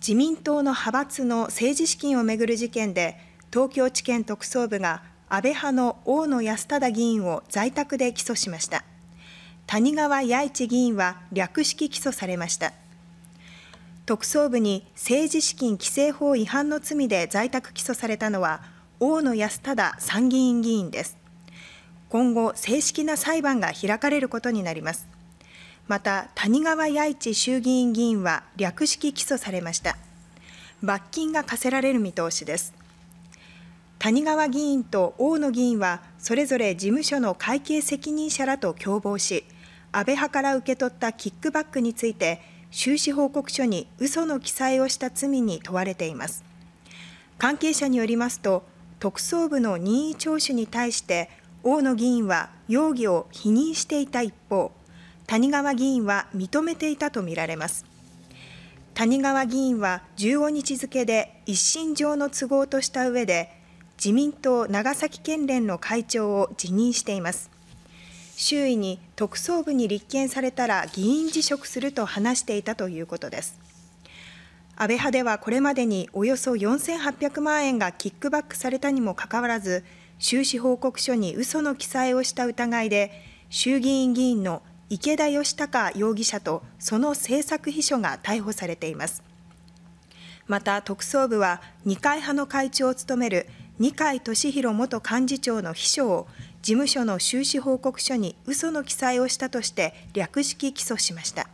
自民党の派閥の政治資金をめぐる事件で東京地検特捜部が安倍派の大野康忠議員を在宅で起訴しました谷川弥一議員は略式起訴されました特捜部に政治資金規正法違反の罪で在宅起訴されたのは大野康忠参議院議員です今後正式な裁判が開かれることになりますまた谷川弥一衆議院議員は略式起訴されました罰金が課せられる見通しです谷川議員と大野議員はそれぞれ事務所の会計責任者らと共謀し安倍派から受け取ったキックバックについて収支報告書に嘘の記載をした罪に問われています関係者によりますと特捜部の任意聴取に対して大野議員は容疑を否認していた一方谷川議員は認めていたとみられます。谷川議員は15日付で一身上の都合とした上で、自民党長崎県連の会長を辞任しています。周囲に特捜部に立件されたら議員辞職すると話していたということです。安倍派ではこれまでにおよそ4800万円がキックバックされたにもかかわらず、収支報告書に嘘の記載をした疑いで、衆議院議員の池田義孝容疑者とその政策秘書が逮捕されていますまた特捜部は二階派の会長を務める二階俊博元幹事長の秘書を事務所の収支報告書に嘘の記載をしたとして略式起訴しました。